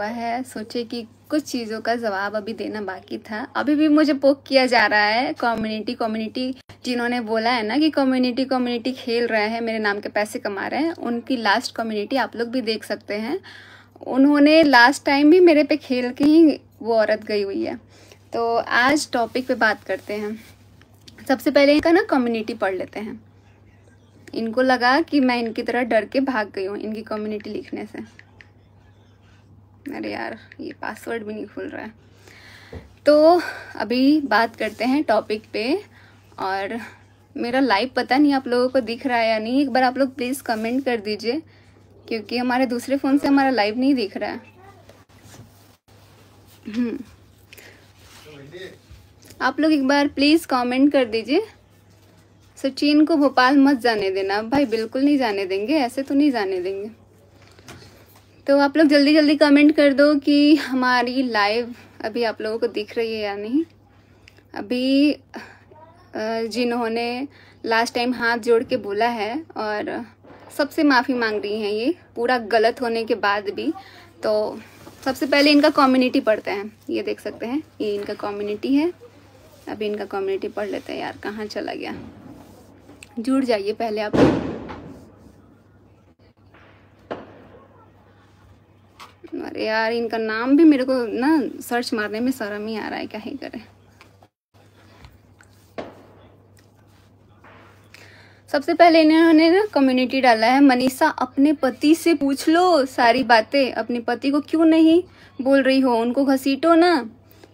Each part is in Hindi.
हुआ है सोचे कि कुछ चीज़ों का जवाब अभी देना बाकी था अभी भी मुझे पोक किया जा रहा है कम्युनिटी कम्युनिटी जिन्होंने बोला है ना कि कम्युनिटी कम्युनिटी खेल रहे हैं मेरे नाम के पैसे कमा रहे हैं उनकी लास्ट कम्युनिटी आप लोग भी देख सकते हैं उन्होंने लास्ट टाइम भी मेरे पे खेल के ही वो औरत गई हुई है तो आज टॉपिक पे बात करते हैं सबसे पहले इनका ना कम्युनिटी पढ़ लेते हैं इनको लगा कि मैं इनकी तरह डर के भाग गई हूँ इनकी कम्युनिटी लिखने से अरे यार ये पासवर्ड भी नहीं खुल रहा है तो अभी बात करते हैं टॉपिक पे और मेरा लाइव पता नहीं आप लोगों को दिख रहा है या नहीं एक बार आप लोग प्लीज़ कमेंट कर दीजिए क्योंकि हमारे दूसरे फ़ोन से हमारा लाइव नहीं दिख रहा है हम्म। आप लोग एक बार प्लीज़ कमेंट कर दीजिए सचिन को भोपाल मत जाने देना भाई बिल्कुल नहीं जाने देंगे ऐसे तो नहीं जाने देंगे तो आप लोग जल्दी जल्दी कमेंट कर दो कि हमारी लाइव अभी आप लोगों को दिख रही है या नहीं अभी जिन्होंने लास्ट टाइम हाथ जोड़ के बोला है और सबसे माफ़ी मांग रही हैं ये पूरा गलत होने के बाद भी तो सबसे पहले इनका कम्युनिटी पढ़ते हैं ये देख सकते हैं ये इनका कम्युनिटी है अभी इनका कम्युनिटी पढ़ लेते हैं यार कहाँ चला गया जुड़ जाइए पहले आप अरे यार इनका नाम भी मेरे को ना सर्च मारने में शर्म ही आ रहा है क्या ही करें सबसे पहले इन्होंने ना कम्युनिटी डाला है मनीषा अपने पति से पूछ लो सारी बातें अपने पति को क्यों नहीं बोल रही हो उनको घसीटो ना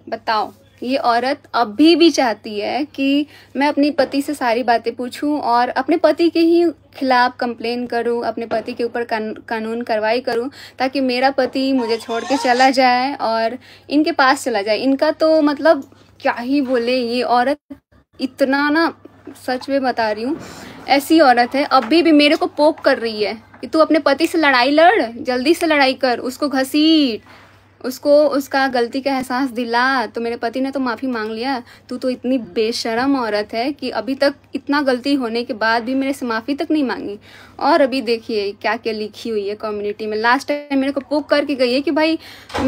बताओ ये औरत अभी भी चाहती है कि मैं अपने पति से सारी बातें पूछूं और अपने पति के ही खिलाफ कंप्लेन करूं अपने पति के ऊपर कानून कार्रवाई करूं ताकि मेरा पति मुझे छोड़ के चला जाए और इनके पास चला जाए इनका तो मतलब क्या ही बोले ये औरत इतना ना सच में बता रही हूँ ऐसी औरत है अभी भी मेरे को पोक कर रही है कि तू अपने पति से लड़ाई लड़ जल्दी से लड़ाई कर उसको घसीट उसको उसका गलती का एहसास दिला तो मेरे पति ने तो माफ़ी मांग लिया तू तो इतनी बेशरम औरत है कि अभी तक इतना गलती होने के बाद भी मेरे से माफ़ी तक नहीं मांगी और अभी देखिए क्या क्या लिखी हुई है कम्युनिटी में लास्ट टाइम मेरे को पुक करके गई है कि भाई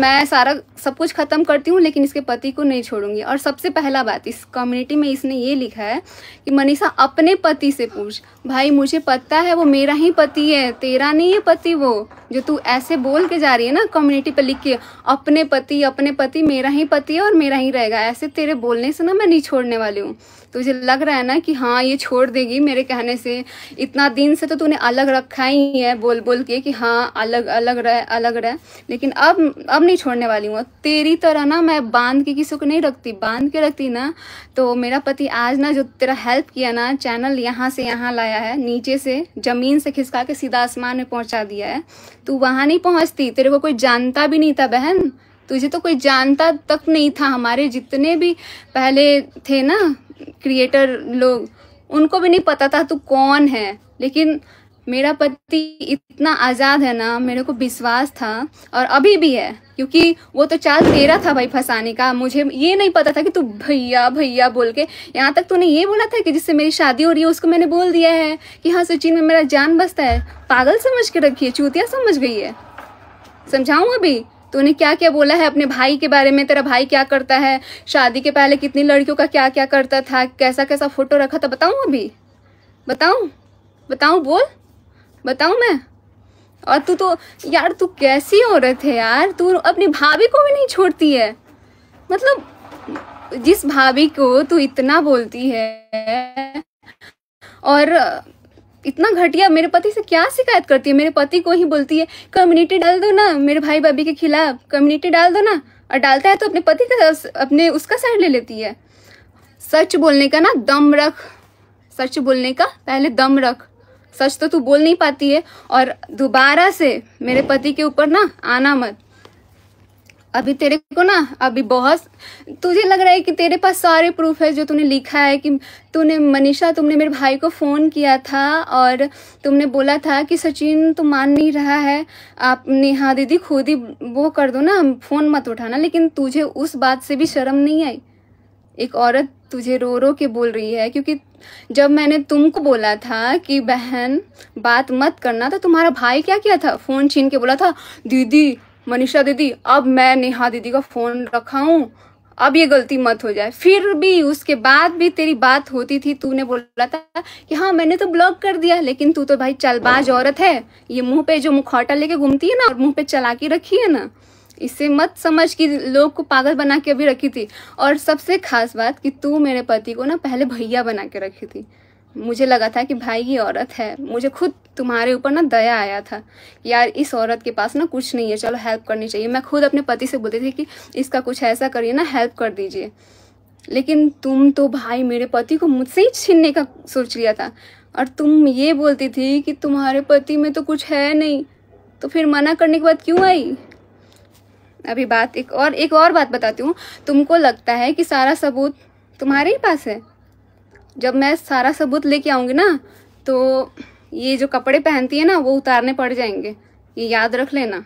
मैं सारा सब कुछ ख़त्म करती हूँ लेकिन इसके पति को नहीं छोड़ूंगी और सबसे पहला बात इस कम्युनिटी में इसने ये लिखा है कि मनीषा अपने पति से पूछ भाई मुझे पता है वो मेरा ही पति है तेरा नहीं है पति वो जो तू ऐसे बोल के जा रही है ना कम्युनिटी पर लिख के अपने पति अपने पति मेरा ही पति है और मेरा ही रहेगा ऐसे तेरे बोलने से ना मैं नहीं छोड़ने वाली हूँ तुझे तो लग रहा है ना कि हाँ ये छोड़ देगी मेरे कहने से इतना दिन से तो तूने अलग रखा ही है बोल बोल के कि हाँ अलग अलग रह अलग रह लेकिन अब अब नहीं छोड़ने वाली हूँ तेरी तरह ना मैं बांध के किसी को नहीं रखती बांध के रखती ना तो मेरा पति आज ना जो तेरा हेल्प किया ना चैनल यहाँ से यहाँ लाया है नीचे से ज़मीन से खिसका के सीधा आसमान में पहुँचा दिया है तू वहाँ नहीं पहुँचती तेरे को कोई जानता भी नहीं था बहन तुझे तो कोई जानता तक नहीं था हमारे जितने भी पहले थे ना क्रिएटर लोग उनको भी नहीं पता था तू कौन है लेकिन मेरा पति इतना आज़ाद है ना मेरे को विश्वास था और अभी भी है क्योंकि वो तो चाल तेरा था भाई फंसाने का मुझे ये नहीं पता था कि तू भैया भैया बोल के यहाँ तक तूने ये बोला था कि जिससे मेरी शादी हो रही है उसको मैंने बोल दिया है कि हाँ सचिन में मेरा जान बसता है पागल समझ के रखी है चूतिया समझ गई है समझाऊँ अभी तूने क्या क्या बोला है अपने भाई के बारे में तेरा भाई क्या करता है शादी के पहले कितनी लड़कियों का क्या क्या करता था कैसा कैसा फोटो रखा था बताऊँ अभी बताऊँ बताऊँ बोल बताऊ मैं और तू तो यार तू कैसी औरत है यार तू अपनी भाभी को भी नहीं छोड़ती है मतलब जिस भाभी को तू इतना बोलती है और इतना घटिया मेरे पति से क्या शिकायत करती है मेरे पति को ही बोलती है कम्युनिटी डाल दो ना मेरे भाई भाभी के खिलाफ कम्युनिटी डाल दो ना और डालता है तो अपने पति का अपने उसका साइड ले लेती है सच बोलने का ना दम रख सच बोलने का पहले दम रख सच तो तू बोल नहीं पाती है और दोबारा से मेरे पति के ऊपर ना आना मत अभी तेरे को ना अभी बहुत तुझे लग रहा है कि तेरे पास सारे प्रूफ है जो तूने लिखा है कि तूने मनीषा तुमने मेरे भाई को फ़ोन किया था और तुमने बोला था कि सचिन तो मान नहीं रहा है आप नेहा दीदी खुद ही वो कर दो ना फ़ोन मत उठाना लेकिन तुझे उस बात से भी शर्म नहीं आई एक औरत तुझे रो रो के बोल रही है क्योंकि जब मैंने तुमको बोला था कि बहन बात मत करना तो तुम्हारा भाई क्या किया था फ़ोन छीन के बोला था दीदी मनीषा दीदी अब मैं नेहा दीदी का फ़ोन रखा हूँ अब ये गलती मत हो जाए फिर भी उसके बाद भी तेरी बात होती थी तूने बोला था कि हाँ मैंने तो ब्लॉक कर दिया लेकिन तू तो भाई चलबाज औरत है ये मुंह पे जो मुखौटा लेके घूमती है ना और मुंह पे चला के रखी है ना इसे मत समझ कि लोग को पागल बना के अभी रखी थी और सबसे खास बात कि तू मेरे पति को ना पहले भैया बना के रखी थी मुझे लगा था कि भाई ये औरत है मुझे खुद तुम्हारे ऊपर ना दया आया था यार इस औरत के पास ना कुछ नहीं है चलो हेल्प करनी चाहिए मैं खुद अपने पति से बोलती थी कि इसका कुछ ऐसा करिए ना हेल्प कर दीजिए लेकिन तुम तो भाई मेरे पति को मुझसे ही छीनने का सोच लिया था और तुम ये बोलती थी कि तुम्हारे पति में तो कुछ है नहीं तो फिर मना करने के बाद क्यों आई अभी बात एक और एक और बात बताती हूँ तुमको लगता है कि सारा सबूत तुम्हारे ही पास है जब मैं सारा सबूत लेके आऊँगी ना तो ये जो कपड़े पहनती है ना वो उतारने पड़ जाएंगे ये याद रख लेना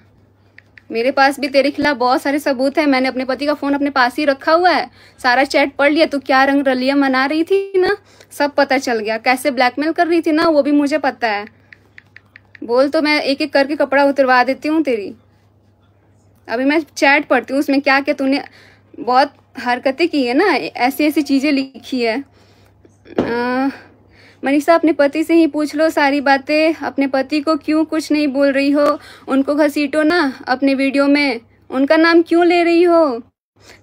मेरे पास भी तेरे खिलाफ बहुत सारे सबूत है मैंने अपने पति का फोन अपने पास ही रखा हुआ है सारा चैट पढ़ लिया तू क्या रंग रलिया मना रही थी ना सब पता चल गया कैसे ब्लैकमेल कर रही थी ना वो भी मुझे पता है बोल तो मैं एक एक करके कपड़ा उतरवा देती हूँ तेरी अभी मैं चैट पढ़ती हूँ उसमें क्या क्या तूने बहुत हरकतें की है ना ऐसी ऐसी चीज़ें लिखी है मनीषा अपने पति से ही पूछ लो सारी बातें अपने पति को क्यों कुछ नहीं बोल रही हो उनको घसीटो ना अपने वीडियो में उनका नाम क्यों ले रही हो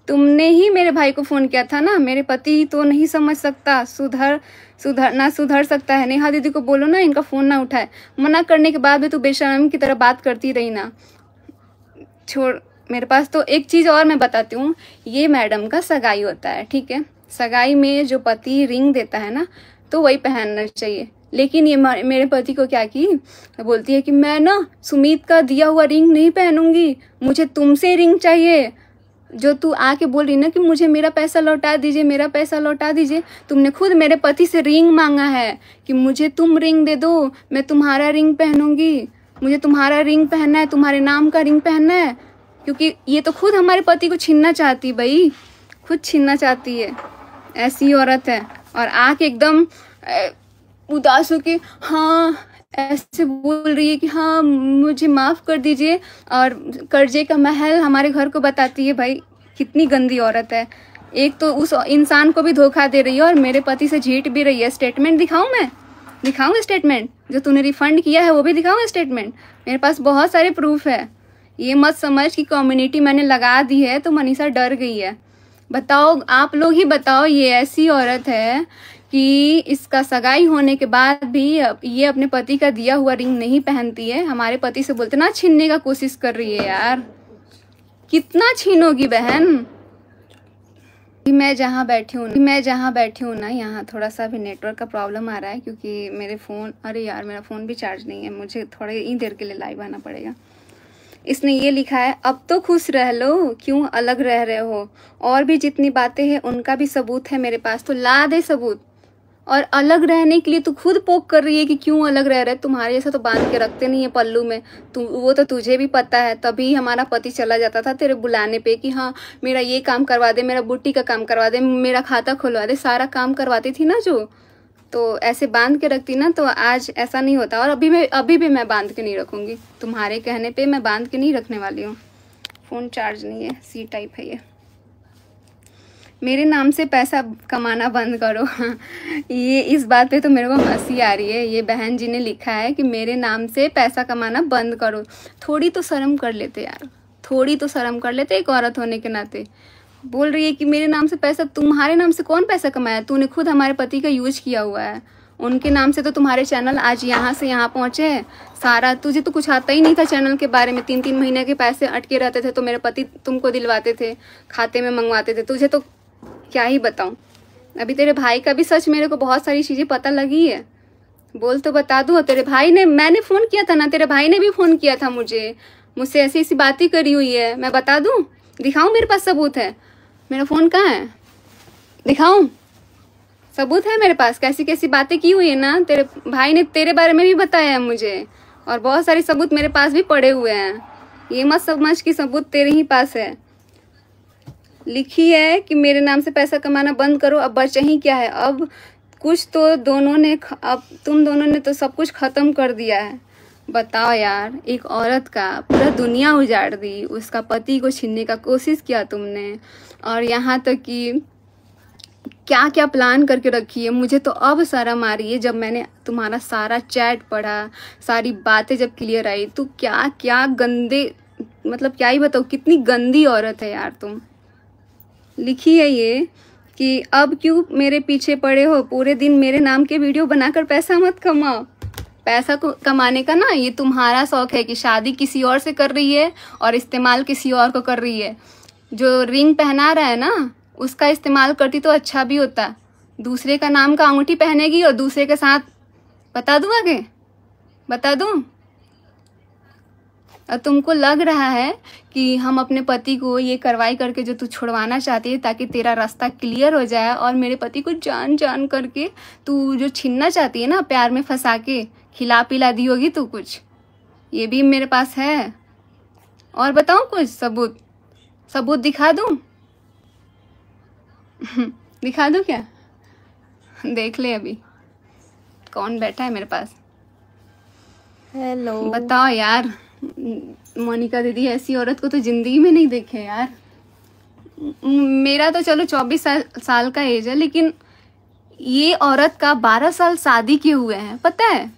तुमने ही मेरे भाई को फ़ोन किया था ना मेरे पति ही तो नहीं समझ सकता सुधर सुधर ना सुधर सकता है नेहा दीदी को बोलो ना इनका फ़ोन ना उठाए मना करने के बाद भी तू बेशरम की तरह बात करती रही ना छोड़ मेरे पास तो एक चीज़ और मैं बताती हूँ ये मैडम का सगाई होता है ठीक है सगाई में जो पति रिंग देता है ना तो वही पहनना चाहिए लेकिन ये मेरे पति को क्या की बोलती है कि मैं ना सुमित का दिया हुआ रिंग नहीं पहनूंगी मुझे तुमसे रिंग चाहिए जो तू आके बोल रही ना कि मुझे मेरा पैसा लौटा दीजिए मेरा पैसा लौटा दीजिए तुमने खुद मेरे पति से रिंग मांगा है कि मुझे तुम रिंग दे दो मैं तुम्हारा रिंग पहनूंगी मुझे तुम्हारा रिंग पहनना है तुम्हारे नाम का रिंग पहनना है क्योंकि ये तो खुद हमारे पति को छीनना चाहती भाई खुद छीनना चाहती है ऐसी औरत है और आके एकदम उदास हो के हाँ ऐसे बोल रही है कि हाँ मुझे माफ़ कर दीजिए और कर्जे का महल हमारे घर को बताती है भाई कितनी गंदी औरत है एक तो उस इंसान को भी धोखा दे रही है और मेरे पति से झीट भी रही है स्टेटमेंट दिखाऊं मैं दिखाऊँ स्टेटमेंट जो तूने रिफंड किया है वो भी दिखाऊँ स्टेटमेंट मेरे पास बहुत सारे प्रूफ है ये मत समझ कि कम्युनिटी मैंने लगा दी है तो मनीषा डर गई है बताओ आप लोग ही बताओ ये ऐसी औरत है कि इसका सगाई होने के बाद भी ये अपने पति का दिया हुआ रिंग नहीं पहनती है हमारे पति से बोलते ना छीनने का कोशिश कर रही है यार कितना छीनोगी बहन मैं जहाँ बैठी हूँ मैं जहाँ बैठी हूँ ना यहाँ थोड़ा सा भी नेटवर्क का प्रॉब्लम आ रहा है क्योंकि मेरे फ़ोन अरे यार मेरा फ़ोन भी चार्ज नहीं है मुझे थोड़े ही देर के लिए लाइव आना पड़ेगा इसने ये लिखा है अब तो खुश रह लो क्यों अलग रह रहे हो और भी जितनी बातें हैं उनका भी सबूत है मेरे पास तो ला दे सबूत और अलग रहने के लिए तू खुद पोक कर रही है कि क्यों अलग रह रहा है तुम्हारे जैसा तो बांध के रखते नहीं है पल्लू में तू वो तो तुझे भी पता है तभी हमारा पति चला जाता था तेरे बुलाने पे कि हाँ मेरा ये काम करवा दे मेरा बुट्टी का काम करवा दे मेरा खाता खुलवा दे सारा काम करवाती थी ना जो तो ऐसे बांध के रखती ना तो आज ऐसा नहीं होता और अभी मैं अभी भी मैं बांध के नहीं रखूँगी तुम्हारे कहने पर मैं बांध के नहीं रखने वाली हूँ फ़ोन चार्ज नहीं है सी टाइप है ये मेरे नाम से पैसा कमाना बंद करो ये इस बात पे तो मेरे को हंसी आ रही है ये बहन जी ने लिखा है कि मेरे नाम से पैसा कमाना बंद करो थोड़ी तो शर्म कर लेते यार थोड़ी तो शर्म कर लेते एक औरत होने के नाते बोल रही है कि मेरे नाम से पैसा तुम्हारे नाम से कौन पैसा कमाया तूने खुद हमारे पति का यूज किया हुआ है उनके नाम से तो तुम्हारे चैनल आज यहाँ से यहाँ पहुँचे हैं सारा तुझे तो कुछ आता ही नहीं था चैनल के बारे में तीन तीन महीने के पैसे अटके रहते थे तो मेरे पति तुमको दिलवाते थे खाते में मंगवाते थे तुझे तो क्या ही बताऊँ अभी तेरे भाई का भी सच मेरे को बहुत सारी चीज़ें पता लगी है बोल तो बता दूँ तेरे भाई ने मैंने फ़ोन किया था ना तेरे भाई ने भी फ़ोन किया था मुझे मुझसे ऐसी ऐसी बातें करी हुई है मैं बता दूँ दिखाऊँ मेरे पास सबूत है मेरा फ़ोन कहाँ है दिखाऊँ सबूत है मेरे पास कैसी कैसी बातें की हुई है ना तेरे भाई ने तेरे बारे में भी बताया है मुझे और बहुत सारे सबूत मेरे पास भी पड़े हुए हैं ये मत समझ कि सबूत तेरे ही पास है लिखी है कि मेरे नाम से पैसा कमाना बंद करो अब बचा ही क्या है अब कुछ तो दोनों ने अब तुम दोनों ने तो सब कुछ ख़त्म कर दिया है बताओ यार एक औरत का पूरा दुनिया उजाड़ दी उसका पति को छीनने का कोशिश किया तुमने और यहाँ तक कि क्या क्या प्लान करके रखी है मुझे तो अब सारा मारी है जब मैंने तुम्हारा सारा चैट पढ़ा सारी बातें जब क्लियर आई तो क्या क्या गंदे मतलब क्या ही बताओ कितनी गंदी औरत है यार तुम लिखी है ये कि अब क्यों मेरे पीछे पड़े हो पूरे दिन मेरे नाम के वीडियो बनाकर पैसा मत कमाओ पैसा को कमाने का ना ये तुम्हारा शौक है कि शादी किसी और से कर रही है और इस्तेमाल किसी और को कर रही है जो रिंग पहना रहा है ना उसका इस्तेमाल करती तो अच्छा भी होता दूसरे का नाम का अंगूठी पहनेगी और दूसरे के साथ बता दूँ आगे बता दूँ तुमको लग रहा है कि हम अपने पति को ये कार्रवाई करके जो तू छुड़वाना चाहती है ताकि तेरा रास्ता क्लियर हो जाए और मेरे पति को जान जान करके तू जो छीनना चाहती है ना प्यार में फंसा के खिला पिला दी होगी तू कुछ ये भी मेरे पास है और बताऊँ कुछ सबूत सबूत दिखा दूँ दिखा दूँ क्या देख ले अभी कौन बैठा है मेरे पास हेलो बताओ यार मोनिका दीदी ऐसी औरत को तो ज़िंदगी में नहीं देखे यार मेरा तो चलो चौबीस साल, साल का एज है लेकिन ये औरत का बारह साल शादी किए हुए हैं पता है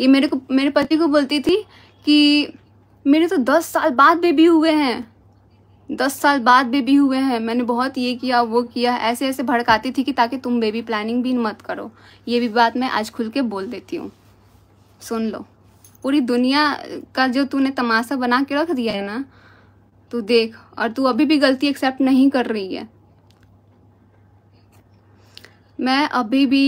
ये मेरे को मेरे पति को बोलती थी कि मेरे तो दस साल बाद बेबी हुए हैं दस साल बाद बेबी हुए हैं मैंने बहुत ये किया वो किया ऐसे ऐसे भड़काती थी कि ताकि तुम बेबी प्लानिंग भी मत करो ये भी बात मैं आज खुल के बोल देती हूँ सुन लो पूरी दुनिया का जो तूने तमाशा बना के रख दिया है ना तू देख और तू अभी भी गलती एक्सेप्ट नहीं कर रही है मैं अभी भी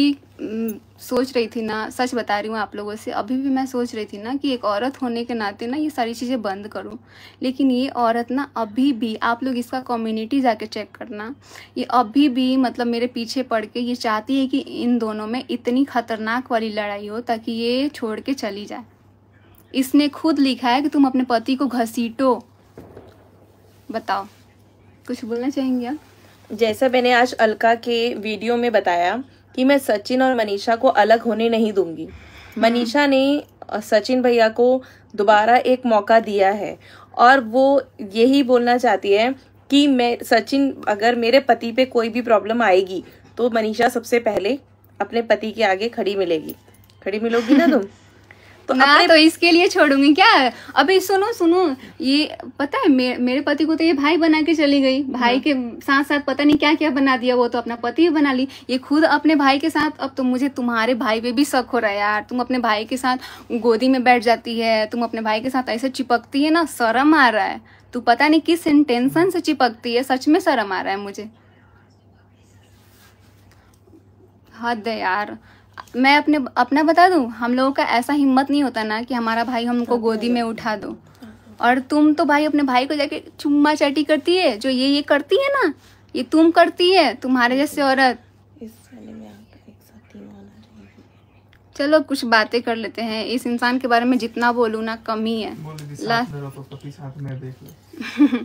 सोच रही थी ना सच बता रही हूँ आप लोगों से अभी भी मैं सोच रही थी ना कि एक औरत होने के नाते ना ये सारी चीज़ें बंद करूँ लेकिन ये औरत ना अभी भी आप लोग इसका कम्युनिटी जाके चेक करना ये अभी भी मतलब मेरे पीछे पड़ के ये चाहती है कि इन दोनों में इतनी खतरनाक वाली लड़ाई हो ताकि ये छोड़ के चली जाए इसने खुद लिखा है कि तुम अपने पति को घसीटो बताओ कुछ बोलना चाहेंगे आप जैसा मैंने आज अलका के वीडियो में बताया कि मैं सचिन और मनीषा को अलग होने नहीं दूंगी हम्म। मनीषा ने सचिन भैया को दोबारा एक मौका दिया है और वो यही बोलना चाहती है कि मैं सचिन अगर मेरे पति पे कोई भी प्रॉब्लम आएगी तो मनीषा सबसे पहले अपने पति के आगे खड़ी मिलेगी खड़ी मिलोगी ना तुम तो मैं तो इसके लिए छोड़ूंगी क्या अभी सुनो सुनो ये पता है मे, मेरे पति को तो ये भाई बना के चली गई भाई हाँ। के साथ साथ पता नहीं क्या क्या बना दिया वो तो अपना पति ही बना ली ये खुद अपने भाई के साथ अब तो मुझे तुम्हारे भाई पे भी शक हो रहा है यार तुम अपने भाई के साथ गोदी में बैठ जाती है तुम अपने भाई के साथ ऐसे चिपकती है ना शर्म आ रहा है तू पता नहीं किस इंटेंशन से चिपकती है सच में शर्म आ रहा है मुझे हद यार मैं अपने अपना बता दूं हम लोगों का ऐसा हिम्मत नहीं होता ना कि हमारा भाई हमको हाँ, गोदी हाँ। में उठा दो और तुम तो भाई अपने भाई को जाके चुम्मा चाटी करती है जो ये ये करती है ना ये तुम करती है तुम्हारे जैसे औरत चलो कुछ बातें कर लेते हैं इस इंसान के बारे में जितना बोलू ना कमी है लास्ट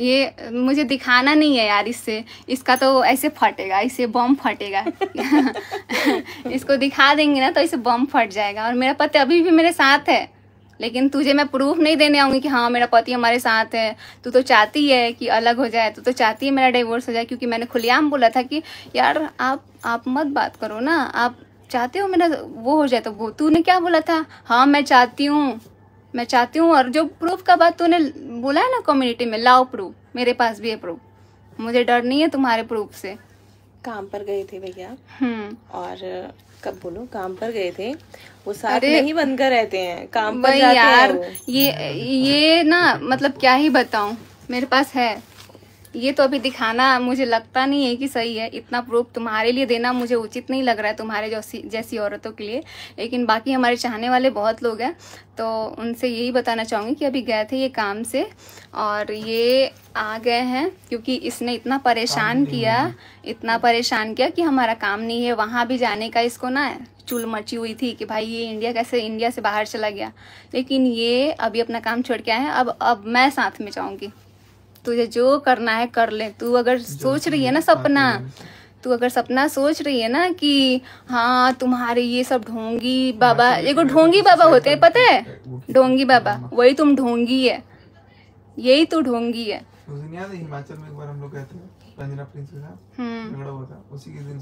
ये मुझे दिखाना नहीं है यार इससे इसका तो ऐसे फटेगा इसे बम फटेगा इसको दिखा देंगे ना तो इसे बम फट जाएगा और मेरा पति अभी भी मेरे साथ है लेकिन तुझे मैं प्रूफ नहीं देने आऊंगी कि हाँ मेरा पति हमारे साथ है तू तो चाहती है कि अलग हो जाए तू तो चाहती है मेरा डिवोर्स हो जाए क्योंकि मैंने खुलेआम बोला था कि यार आप आप मत बात करो ना आप चाहते हो मेरा वो हो जाए तो वो तूने क्या बोला था हाँ मैं चाहती हूँ मैं चाहती हूँ और जो प्रूफ का बात तूने बोला है ना कम्युनिटी में लाओ प्रूफ मेरे पास भी है प्रूफ मुझे डर नहीं है तुम्हारे प्रूफ से काम पर गए थे भैया हम्म। और कब बोलो काम पर गए थे वो सारे ही बनकर रहते हैं काम पर जाते यार हैं ये ये ना मतलब क्या ही बताऊं मेरे पास है ये तो अभी दिखाना मुझे लगता नहीं है कि सही है इतना प्रूफ तुम्हारे लिए देना मुझे उचित नहीं लग रहा है तुम्हारे जैसी जैसी औरतों के लिए लेकिन बाकी हमारे चाहने वाले बहुत लोग हैं तो उनसे यही बताना चाहूँगी कि अभी गए थे ये काम से और ये आ गए हैं क्योंकि इसने इतना परेशान किया इतना परेशान किया कि हमारा काम नहीं है वहाँ भी जाने का इसको ना चुल मची हुई थी कि भाई ये इंडिया कैसे इंडिया से बाहर चला गया लेकिन ये अभी अपना काम छोड़ के आए हैं अब अब मैं साथ में जाऊँगी तुझे जो करना है कर ले तू अगर सोच रही है ना सपना तू अगर सपना सोच रही है ना कि हाँ तुम्हारे ये सब ढोंगी बाबा एगो ढोंगी बाबा होते हैं पता है ढोंगी बाबा वही तुम ढोंगी है यही तू तो ढोंगी है हिमाचल में एक बार हम लोग गए थे हम्म। हम्म।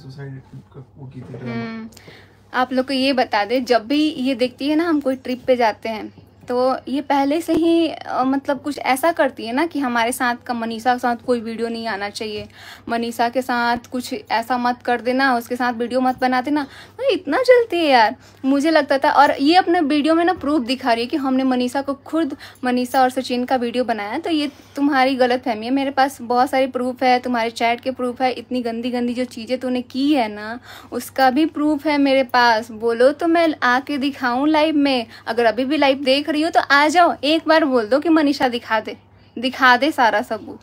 आप लोग को ये बता दे जब भी ये देखती है ना हम कोई ट्रिप पे जाते हैं तो ये पहले से ही आ, मतलब कुछ ऐसा करती है ना कि हमारे साथ का मनीषा के साथ कोई वीडियो नहीं आना चाहिए मनीषा के साथ कुछ ऐसा मत कर देना उसके साथ वीडियो मत बना देना तो इतना जलती है यार मुझे लगता था और ये अपने वीडियो में ना प्रूफ दिखा रही है कि हमने मनीषा को खुद मनीषा और सचिन का वीडियो बनाया तो ये तुम्हारी गलत फहमी है मेरे पास बहुत सारे प्रूफ है तुम्हारे चैट के प्रूफ है इतनी गंदी गंदी जो चीज़ें तूने की है ना उसका भी प्रूफ है मेरे पास बोलो तो मैं आके दिखाऊँ लाइव में अगर अभी भी लाइव देख रही हो तो आ जाओ एक बार बोल दो कि मनीषा दिखा दे दिखा दे सारा सबूत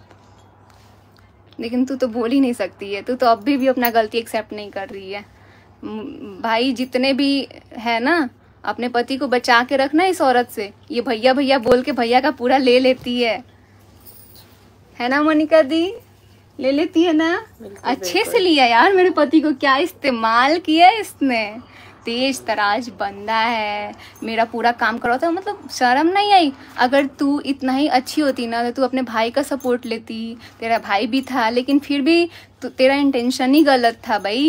लेकिन तू तो बोल ही नहीं सकती है तू तो अब भी, भी अपना गलती एक्सेप्ट नहीं कर रही है भाई जितने भी है ना अपने पति को बचा के रखना इस औरत से ये भैया भैया बोल के भैया का पूरा ले लेती है है ना मोनिका दी ले लेती है ना अच्छे से लिया यार मेरे पति को क्या इस्तेमाल किया इसने तेज तराज बंदा है मेरा पूरा काम करो था मतलब शर्म नहीं आई अगर तू इतना ही अच्छी होती ना तो तू अपने भाई का सपोर्ट लेती तेरा भाई भी था लेकिन फिर भी तेरा इंटेंशन ही गलत था भाई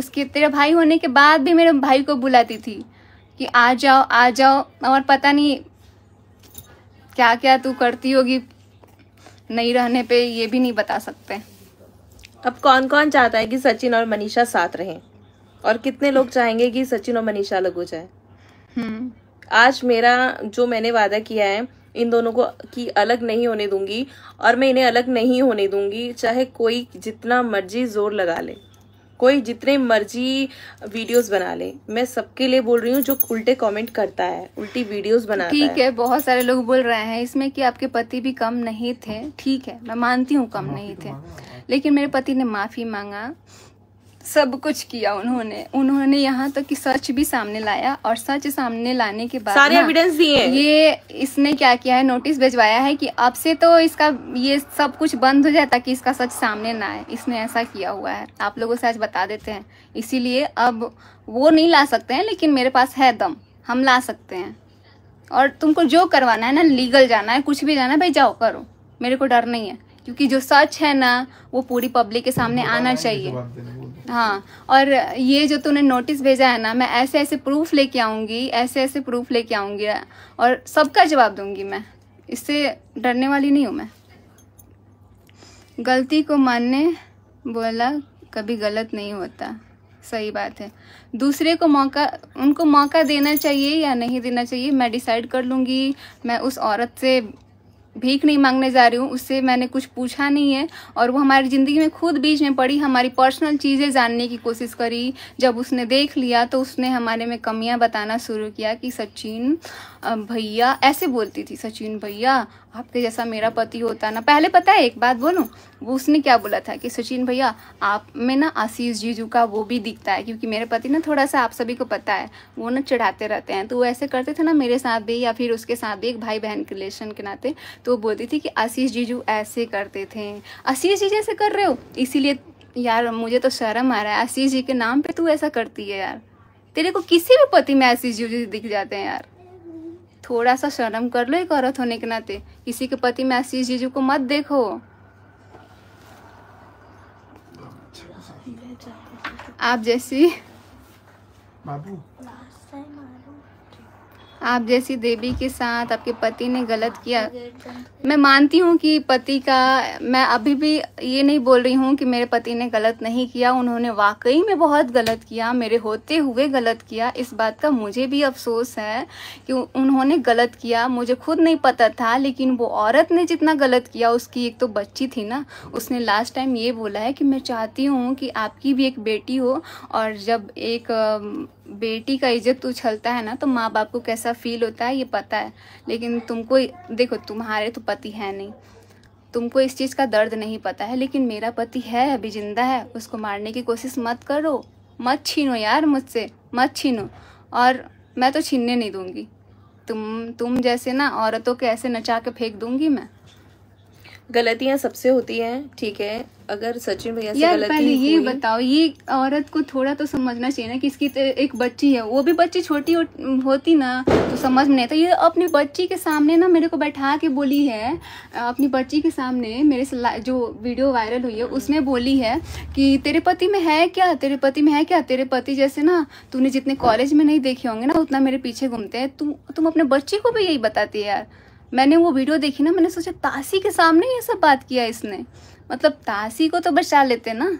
उसके तेरा भाई होने के बाद भी मेरे भाई को बुलाती थी कि आ जाओ आ जाओ और पता नहीं क्या क्या तू करती होगी नहीं रहने पे ये भी नहीं बता सकते अब कौन कौन चाहता है कि सचिन और मनीषा साथ रहें और कितने लोग चाहेंगे कि सचिन और मनीषा अलग हो जाए हम्म। आज मेरा जो मैंने वादा किया है इन दोनों को कि अलग नहीं होने दूंगी और मैं इन्हें अलग नहीं होने दूंगी चाहे कोई जितना मर्जी जोर लगा ले कोई जितने मर्जी वीडियोस बना ले मैं सबके लिए बोल रही हूँ जो उल्टे कमेंट करता है उल्टी वीडियोस बना ठीक है।, है बहुत सारे लोग बोल रहे हैं इसमें कि आपके पति भी कम नहीं थे ठीक है मैं मानती हूँ कम नहीं थे तो लेकिन मेरे पति ने माफ़ी मांगा सब कुछ किया उन्होंने उन्होंने यहाँ तक तो कि सच भी सामने लाया और सच सामने लाने के बाद सारे एविडेंस हाँ, दिए ये इसने क्या किया है नोटिस भिजवाया है कि अब से तो इसका ये सब कुछ बंद हो जाए ताकि इसका सच सामने ना आए इसने ऐसा किया हुआ है आप लोगों से आज बता देते हैं इसीलिए अब वो नहीं ला सकते हैं लेकिन मेरे पास है दम हम ला सकते हैं और तुमको जो करवाना है ना लीगल जाना है कुछ भी जाना है भाई जाओ करो मेरे को डर नहीं है क्योंकि जो सच है ना वो पूरी पब्लिक के सामने आना चाहिए हाँ और ये जो तूने नोटिस भेजा है ना मैं ऐसे ऐसे प्रूफ लेके आऊंगी ऐसे ऐसे प्रूफ लेके आऊँगी और सबका जवाब दूंगी मैं इससे डरने वाली नहीं हूँ मैं गलती को मानने बोला कभी गलत नहीं होता सही बात है दूसरे को मौका उनको मौका देना चाहिए या नहीं देना चाहिए मैं डिसाइड कर लूँगी मैं उस औरत से भीख नहीं मांगने जा रही हूँ उससे मैंने कुछ पूछा नहीं है और वो हमारी ज़िंदगी में खुद बीच में पड़ी हमारी पर्सनल चीज़ें जानने की कोशिश करी जब उसने देख लिया तो उसने हमारे में कमियाँ बताना शुरू किया कि सचिन भैया ऐसे बोलती थी सचिन भैया आपके जैसा मेरा पति होता ना पहले पता है एक बात बोलूँ वो उसने क्या बोला था कि सचिन भैया आप में ना आशीष जीजू का वो भी दिखता है क्योंकि मेरे पति ना थोड़ा सा आप सभी को पता है वो ना चढ़ाते रहते हैं तो वो ऐसे करते थे ना मेरे साथ भी या फिर उसके साथ भी एक भाई बहन के रिलेशन के नाते तो वो बोलती थी कि आशीष जीजू ऐसे करते थे आशीष जी जैसे कर रहे हो इसीलिए यार मुझे तो शर्म आ रहा है आशीष जी के नाम पर तू ऐसा करती है यार तेरे को किसी भी पति में आशीष जीजू दिख जाते हैं यार थोड़ा सा शर्म कर लो एक औरत होने के नाते किसी के पति में आशीष जीजू को मत देखो आप जैसी बाबू आप जैसी देवी के साथ आपके पति ने गलत किया मैं मानती हूँ कि पति का मैं अभी भी ये नहीं बोल रही हूँ कि मेरे पति ने गलत नहीं किया उन्होंने वाकई में बहुत गलत किया मेरे होते हुए गलत किया इस बात का मुझे भी अफसोस है कि उन्होंने गलत किया मुझे खुद नहीं पता था लेकिन वो औरत ने जितना गलत किया उसकी एक तो बच्ची थी ना उसने लास्ट टाइम ये बोला है कि मैं चाहती हूँ कि आपकी भी एक बेटी हो और जब एक बेटी का इज्जत उछलता तो है ना तो माँ बाप को कैसा फील होता है ये पता है लेकिन तुमको देखो तुम्हारे तो पति है नहीं तुमको इस चीज़ का दर्द नहीं पता है लेकिन मेरा पति है अभी ज़िंदा है उसको मारने की कोशिश मत करो मत छीनो यार मुझसे मत छीनो और मैं तो छीनने नहीं दूँगी तुम तुम जैसे ना औरतों के ऐसे नचा के फेंक दूंगी मैं गलतियां सबसे होती हैं ठीक है अगर सचिन भैया से गलती पहले ये बताओ ये औरत को थोड़ा तो समझना चाहिए ना कि इसकी तो एक बच्ची है वो भी बच्ची छोटी हो, होती ना तो समझ में नहीं था ये अपनी बच्ची के सामने ना मेरे को बैठा के बोली है अपनी बच्ची के सामने मेरे से जो वीडियो वायरल हुई है उसमें बोली है कि तेरे पति में है क्या तेरे पति में है क्या तेरे पति जैसे ना तूने जितने कॉलेज में नहीं देखे होंगे ना उतना मेरे पीछे घूमते हैं तुम तुम अपने बच्चे को भी यही बताती है यार मैंने वो वीडियो देखी ना मैंने सोचा तासी के सामने ये सब बात किया इसने मतलब तासी को तो बचा लेते ना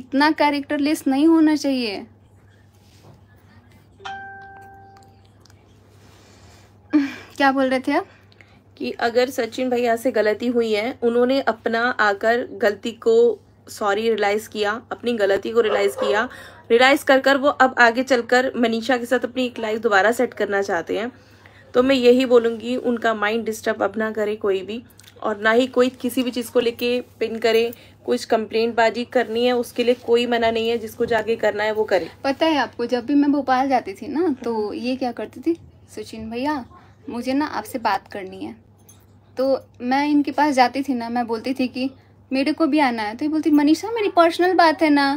इतना कैरेक्टर लेस नहीं होना चाहिए क्या बोल रहे थे आप कि अगर सचिन भैया से गलती हुई है उन्होंने अपना आकर गलती को सॉरी रियलाइज किया अपनी गलती को रियलाइज किया रियलाइज कर कर वो अब आगे चलकर मनीषा के साथ अपनी एक लाइफ दोबारा सेट करना चाहते हैं तो मैं यही बोलूँगी उनका माइंड डिस्टर्ब अब ना करे कोई भी और ना ही कोई किसी भी चीज़ को लेके पिन करे कुछ कंप्लेंट बाजी करनी है उसके लिए कोई मना नहीं है जिसको जाके करना है वो करे पता है आपको जब भी मैं भोपाल जाती थी ना तो ये क्या करती थी सचिन भैया मुझे ना आपसे बात करनी है तो मैं इनके पास जाती थी ना मैं बोलती थी कि मेरे को भी आना है तो ये बोलती मनीषा मेरी पर्सनल बात है ना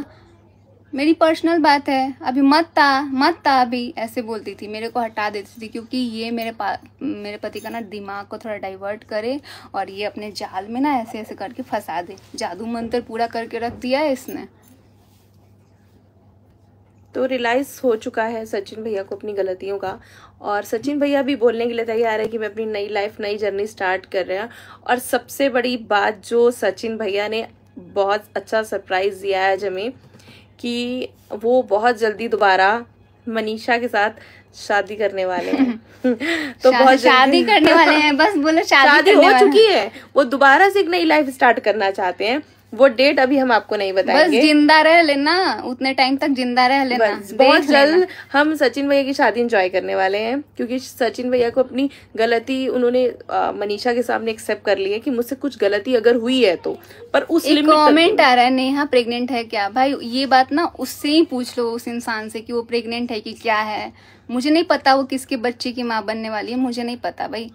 मेरी पर्सनल बात है अभी मत ता मत ता अभी ऐसे बोलती थी मेरे को हटा देती थी क्योंकि ये मेरे पा मेरे पति का ना दिमाग को थोड़ा डाइवर्ट करे और ये अपने जाल में ना ऐसे ऐसे करके फंसा दे जादू मंत्र पूरा करके रख दिया है इसने तो रिलाइज हो चुका है सचिन भैया को अपनी गलतियों का और सचिन भैया भी बोलने के लिए तैयार है कि मैं अपनी नई लाइफ नई जर्नी स्टार्ट कर रहे हैं और सबसे बड़ी बात जो सचिन भैया ने बहुत अच्छा सरप्राइज़ दिया है जमी कि वो बहुत जल्दी दोबारा मनीषा के साथ शादी करने वाले हैं तो शादी, बहुत शादी करने वाले हैं बस बोलो शादी, शादी हो चुकी है वो दोबारा से एक नई लाइफ स्टार्ट करना चाहते हैं वो डेट अभी हम आपको नहीं बताएंगे बस जिंदा रह लेना उतने टाइम तक जिंदा रह लेना बहुत जल्द हम सचिन भैया की शादी एंजॉय करने वाले हैं क्योंकि सचिन भैया को अपनी गलती उन्होंने मनीषा के सामने एक्सेप्ट कर ली है कि मुझसे कुछ गलती अगर हुई है तो पर उस कॉमेंट आ रहा है नेहा प्रेगनेंट है क्या भाई ये बात ना उससे ही पूछ लो उस इंसान से की वो प्रेगनेंट है कि क्या है मुझे नहीं पता वो किसके बच्चे की माँ बनने वाली है मुझे नहीं पता भाई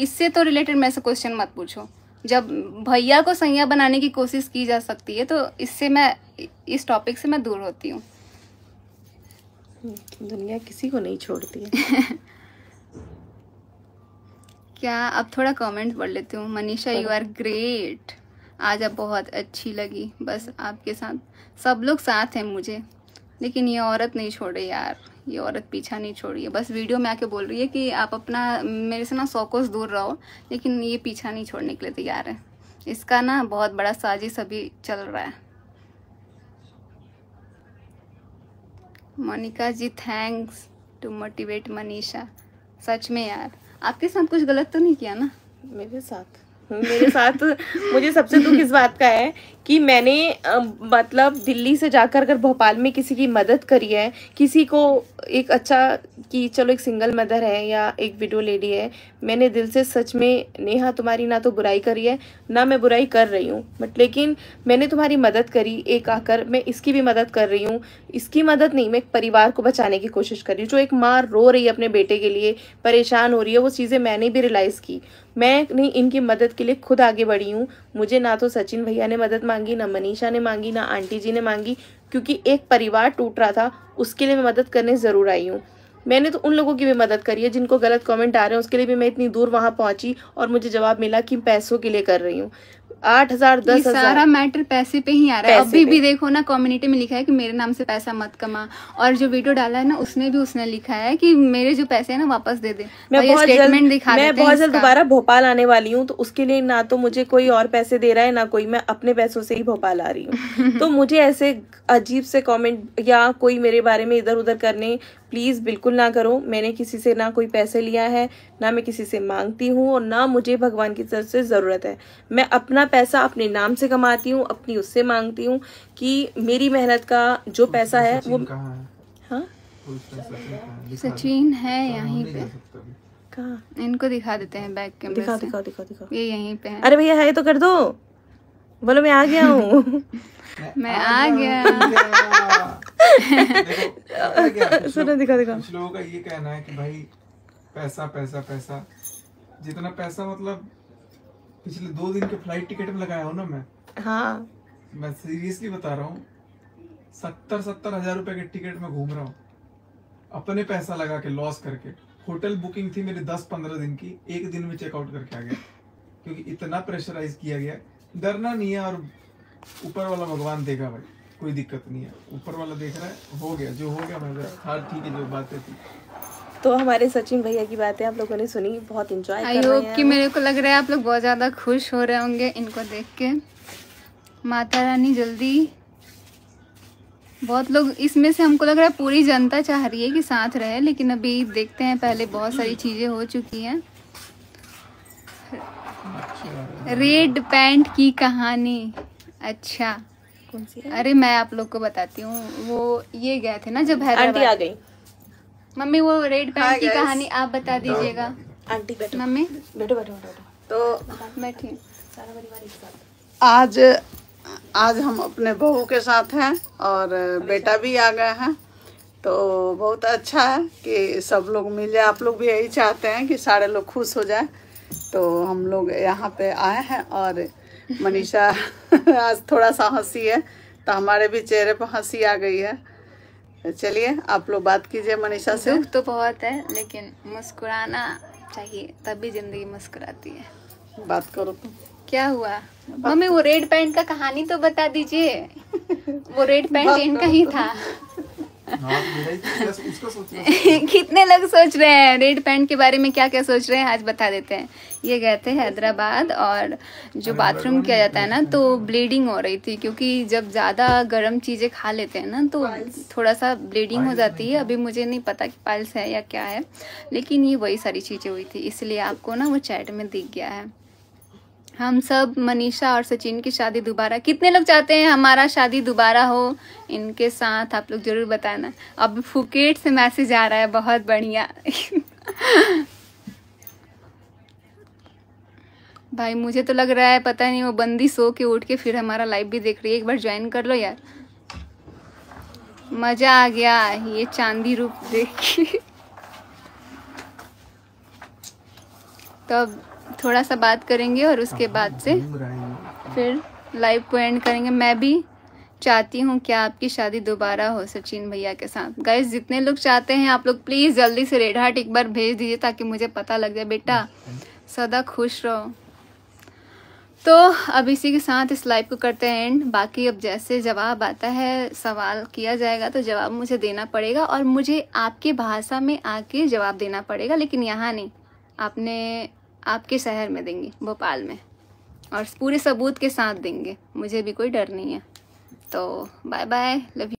इससे तो रिलेटेड मैं से क्वेश्चन मत पूछो जब भैया को सैया बनाने की कोशिश की जा सकती है तो इससे मैं इस टॉपिक से मैं दूर होती हूँ दुनिया किसी को नहीं छोड़ती है क्या अब थोड़ा कमेंट पढ़ लेती हूँ मनीषा यू आर ग्रेट आज आप बहुत अच्छी लगी बस आपके साथ सब लोग साथ हैं मुझे लेकिन ये औरत नहीं छोड़े यार ये औरत पीछा नहीं छोड़ी है बस वीडियो में आके बोल रही है कि आप अपना मेरे से ना सौकोस दूर रहो लेकिन ये पीछा नहीं छोड़ने के लिए तैयार है इसका ना बहुत बड़ा साजिश अभी चल रहा है Monika ji thanks to motivate Manisha सच में यार आपके साथ कुछ गलत तो नहीं किया ना मेरे साथ मेरे साथ मुझे सबसे दुख इस बात का है कि मैंने मतलब दिल्ली से जाकर अगर भोपाल में किसी की मदद करी है किसी को एक अच्छा कि चलो एक सिंगल मदर है या एक विडो लेडी है मैंने दिल से सच में नेहा तुम्हारी ना तो बुराई करी है ना मैं बुराई कर रही हूँ बट लेकिन मैंने तुम्हारी मदद करी एक आकर मैं इसकी भी मदद कर रही हूँ इसकी मदद नहीं मैं एक परिवार को बचाने की कोशिश कर रही हूँ जो एक माँ रो रही है अपने बेटे के लिए परेशान हो रही है वो चीज़ें मैंने भी रियलाइज़ की मैं नहीं इनकी मदद के लिए खुद आगे बढ़ी हूँ मुझे ना तो सचिन भैया ने मदद मांगी ना मनीषा ने मांगी ना आंटी जी ने मांगी क्योंकि एक परिवार टूट रहा था उसके लिए मैं मदद करने ज़रूर आई हूँ मैंने तो उन लोगों की भी मदद करी है जिनको गलत कमेंट आ रहे हैं उसके लिए भी मैं इतनी दूर वहाँ पहुँची और मुझे जवाब मिला कि पैसों के लिए कर रही हूँ आठ हजार दस हजार सारा मैटर पैसे पे ही आ रहा है अभी भी देखो ना कम्युनिटी में लिखा है कि मेरे नाम से पैसा मत कमा और जो वीडियो डाला है ना उसने भी उसने लिखा है कि मेरे जो पैसे है ना वापस दे दे मैं तो बहुत जल्द दिखा मैं बहुत जल्द दोबारा भोपाल आने वाली हूँ तो उसके लिए ना तो मुझे कोई और पैसे दे रहा है ना कोई मैं अपने पैसों से ही भोपाल आ रही हूँ तो मुझे ऐसे अजीब से कॉमेंट या कोई मेरे बारे में इधर उधर करने प्लीज़ बिल्कुल ना करो मैंने किसी से ना कोई पैसे लिया है ना मैं किसी से मांगती हूँ और ना मुझे भगवान की तरफ से ज़रूरत है मैं अपना पैसा अपने नाम से कमाती हूँ अपनी उससे मांगती हूँ कि मेरी मेहनत का जो पैसा है वो हाँ सचिन है यहीं पे कहा इनको दिखा देते हैं बैग के दिखा दिखा दिखा दिखा ये यहीं पे है अरे भैया है तो कर दो बोलो मैं आ गया हूँ मैं आ गया, गया। सुनो दिखा दिखा कुछ लोगों का ये कहना है कि भाई पैसा पैसा पैसा जितना पैसा मतलब पिछले दो दिन के फ्लाइट टिकट में लगाया हूँ ना मैं हाँ मैं सीरियसली बता रहा हूँ सत्तर सत्तर हजार रूपए के टिकट में घूम रहा हूँ अपने पैसा लगा के लॉस करके होटल बुकिंग थी मेरी दस पंद्रह दिन की एक दिन में चेकआउट करके आ गया क्योंकि इतना प्रेशराइज किया गया डरना नहीं है और ऊपर वाला भगवान देगा भाई कोई दिक्कत नहीं है ऊपर वाला देख रहा है हो गया जो हो गया मैं हार ठीक है जो बातें थी तो हमारे सचिन भैया की बातें आप लोगों ने सुनी बहुत इंजॉय आई होप कि मेरे को लग रहा है आप लोग बहुत ज़्यादा खुश हो रहे होंगे इनको देख के माता रानी जल्दी बहुत लोग इसमें से हमको लग रहा है पूरी जनता चाह रही है कि साथ रहे लेकिन अभी देखते हैं पहले बहुत सारी चीज़ें हो चुकी हैं रेड पैंट की कहानी अच्छा कौन सी अरे मैं आप लोग को बताती हूँ वो ये गए थे ना जब है आ गई मम्मी वो रेड पैंट की कहानी आप बता दीजिएगा आंटी बैठो मम्मी बैठो बैठो बैठो तो बैठी सारा परिवार एक साथ आज आज हम अपने बहू के साथ हैं और बेटा भी आ गया है तो बहुत अच्छा है कि सब लोग मिल जाए आप लोग भी यही चाहते हैं कि सारे लोग खुश हो जाए तो हम लोग यहाँ पे आए हैं और मनीषा आज थोड़ा सा हंसी है तो हमारे भी चेहरे पर हंसी आ गई है चलिए आप लोग बात कीजिए मनीषा से दुख तो बहुत है लेकिन मुस्कुराना चाहिए तभी जिंदगी मुस्कुराती है बात करो तुम क्या हुआ मम्मी वो रेड पैंट का कहानी तो बता दीजिए वो रेड पैंट इनका ही था कितने लोग सोच रहे हैं रेड पैंट के बारे में क्या क्या सोच रहे हैं आज बता देते हैं ये गए थे हैदराबाद और जो बाथरूम किया जाता है ना तो ब्लीडिंग तो हो रही थी क्योंकि जब ज़्यादा गर्म चीज़ें खा लेते हैं ना तो थोड़ा सा ब्लीडिंग हो जाती है अभी तो। मुझे नहीं पता कि पाइल्स है या क्या है लेकिन ये वही सारी चीज़ें हुई थी इसलिए आपको ना वो चैट में दिख गया है हम सब मनीषा और सचिन की शादी दोबारा कितने लोग चाहते हैं हमारा शादी दोबारा हो इनके साथ आप लोग जरूर बताना अब फुकेट से मैसेज आ रहा है बहुत बढ़िया भाई मुझे तो लग रहा है पता नहीं वो बंदी सो के उठ के फिर हमारा लाइव भी देख रही है एक बार ज्वाइन कर लो यार मज़ा आ गया ये चांदी रूप देख तब तब थोड़ा सा बात करेंगे और उसके हाँ, बाद हाँ, से फिर लाइव को एंड करेंगे मैं भी चाहती हूँ क्या आपकी शादी दोबारा हो सचिन भैया के साथ गाइस जितने लोग चाहते हैं आप लोग प्लीज़ जल्दी से रेड हार्ट एक बार भेज दीजिए ताकि मुझे पता लग जाए बेटा सदा खुश रहो तो अब इसी के साथ इस लाइव को करते हैं एंड बाकी अब जैसे जवाब आता है सवाल किया जाएगा तो जवाब मुझे देना पड़ेगा और मुझे आपके भाषा में आके जवाब देना पड़ेगा लेकिन यहाँ नहीं आपने आपके शहर में देंगे भोपाल में और पूरे सबूत के साथ देंगे मुझे भी कोई डर नहीं है तो बाय बाय लव